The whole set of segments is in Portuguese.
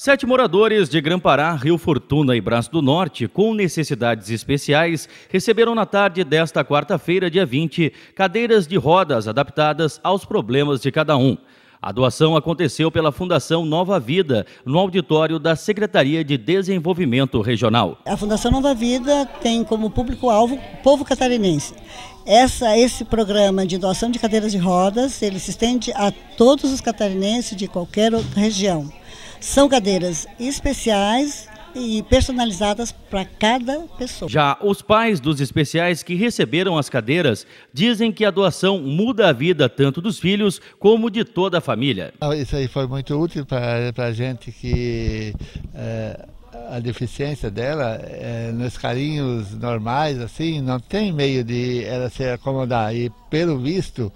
Sete moradores de Grã-Pará, Rio Fortuna e Braço do Norte, com necessidades especiais, receberam na tarde desta quarta-feira, dia 20, cadeiras de rodas adaptadas aos problemas de cada um. A doação aconteceu pela Fundação Nova Vida, no auditório da Secretaria de Desenvolvimento Regional. A Fundação Nova Vida tem como público-alvo o povo catarinense. Essa, esse programa de doação de cadeiras de rodas, ele se estende a todos os catarinenses de qualquer região. São cadeiras especiais e personalizadas para cada pessoa. Já os pais dos especiais que receberam as cadeiras dizem que a doação muda a vida tanto dos filhos como de toda a família. Ah, isso aí foi muito útil para a gente que é, a deficiência dela é, nos carinhos normais, assim, não tem meio de ela se acomodar. E pelo visto,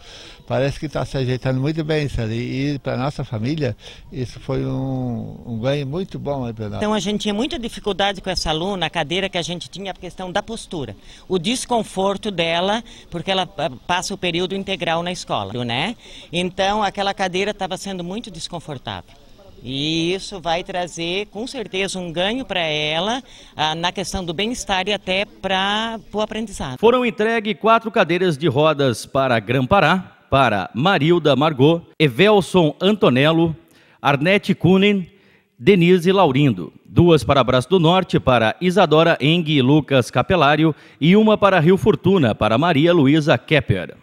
parece que está se ajeitando muito bem, sabe? E para nossa família, isso foi um, um ganho muito bom para nós. Então a gente tinha muita dificuldade com essa aluna, a cadeira que a gente tinha, a questão da postura. O desconforto dela, porque ela ah, passa o período integral na escola, né? Então aquela cadeira estava sendo muito desconfortável. E isso vai trazer, com certeza, um ganho para ela ah, na questão do bem-estar e até para o aprendizado. Foram entregues quatro cadeiras de rodas para Grã-Pará, para Marilda Margot, Evelson Antonello, Arnete Kunen, Denise Laurindo. Duas para Braço do Norte, para Isadora Eng e Lucas Capelário, e uma para Rio Fortuna, para Maria Luísa Kepper.